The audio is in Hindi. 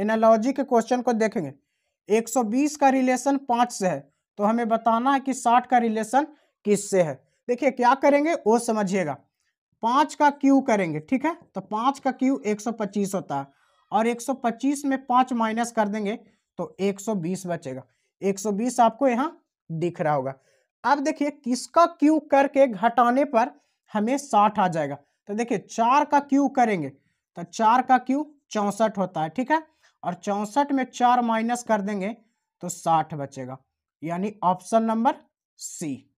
एनालॉजी के क्वेश्चन को देखेंगे 120 का रिलेशन पांच से है तो हमें बताना है कि 60 का रिलेशन किस से है देखिए क्या करेंगे वो समझिएगा पांच का क्यू करेंगे ठीक है तो पांच का क्यू 125 होता है और 125 में पांच माइनस कर देंगे तो 120 बचेगा 120 आपको यहाँ दिख रहा होगा अब देखिए किसका क्यू करके घटाने पर हमें साठ आ जाएगा तो देखिए चार का क्यू करेंगे तो चार का क्यू चौसठ होता है ठीक है और चौंसठ में चार माइनस कर देंगे तो साठ बचेगा यानी ऑप्शन नंबर सी